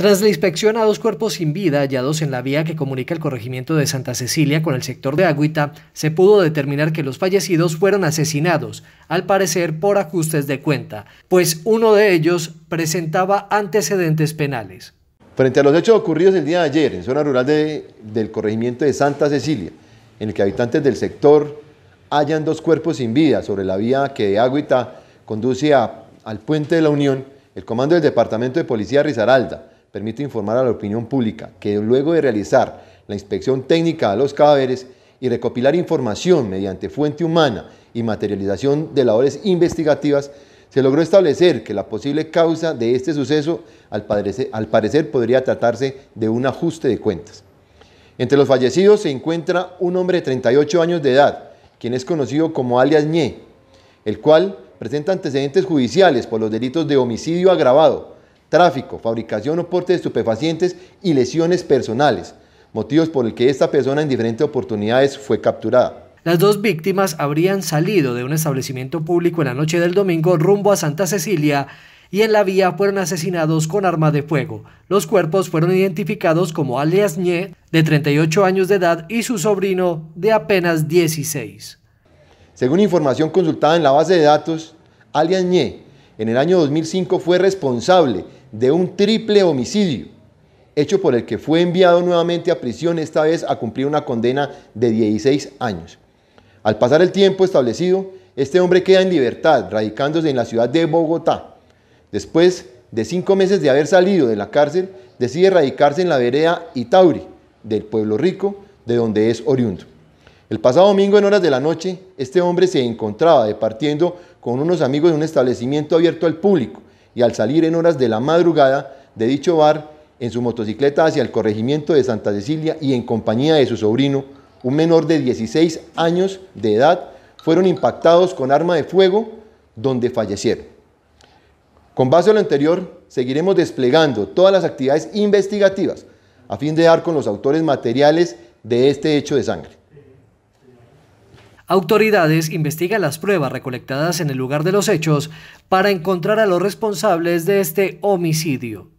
Tras la inspección a dos cuerpos sin vida hallados en la vía que comunica el corregimiento de Santa Cecilia con el sector de Agüita, se pudo determinar que los fallecidos fueron asesinados, al parecer por ajustes de cuenta, pues uno de ellos presentaba antecedentes penales. Frente a los hechos ocurridos el día de ayer en zona rural del corregimiento de Santa Cecilia, en el que habitantes del sector hallan dos cuerpos sin vida sobre la vía que de Agüita conduce al puente de la Unión, el comando del Departamento de Policía Rizaralda permite informar a la opinión pública que luego de realizar la inspección técnica a los cadáveres y recopilar información mediante fuente humana y materialización de labores investigativas, se logró establecer que la posible causa de este suceso al parecer, podría tratarse de un ajuste de cuentas. Entre los fallecidos se encuentra un hombre de 38 años de edad, quien es conocido como alias Ñe, el cual presenta antecedentes judiciales por los delitos de homicidio agravado, tráfico, fabricación o porte de estupefacientes y lesiones personales, motivos por el que esta persona en diferentes oportunidades fue capturada. Las dos víctimas habrían salido de un establecimiento público en la noche del domingo rumbo a Santa Cecilia y en la vía fueron asesinados con arma de fuego. Los cuerpos fueron identificados como alias Ñe, de 38 años de edad, y su sobrino, de apenas 16. Según información consultada en la base de datos, alias Ñe, en el año 2005 fue responsable de un triple homicidio, hecho por el que fue enviado nuevamente a prisión, esta vez a cumplir una condena de 16 años. Al pasar el tiempo establecido, este hombre queda en libertad, radicándose en la ciudad de Bogotá. Después de cinco meses de haber salido de la cárcel, decide radicarse en la vereda Itauri, del pueblo rico, de donde es oriundo. El pasado domingo en horas de la noche, este hombre se encontraba departiendo con unos amigos de un establecimiento abierto al público, y al salir en horas de la madrugada de dicho bar en su motocicleta hacia el corregimiento de Santa Cecilia y en compañía de su sobrino, un menor de 16 años de edad, fueron impactados con arma de fuego donde fallecieron. Con base a lo anterior, seguiremos desplegando todas las actividades investigativas a fin de dar con los autores materiales de este hecho de sangre. Autoridades investigan las pruebas recolectadas en el lugar de los hechos para encontrar a los responsables de este homicidio.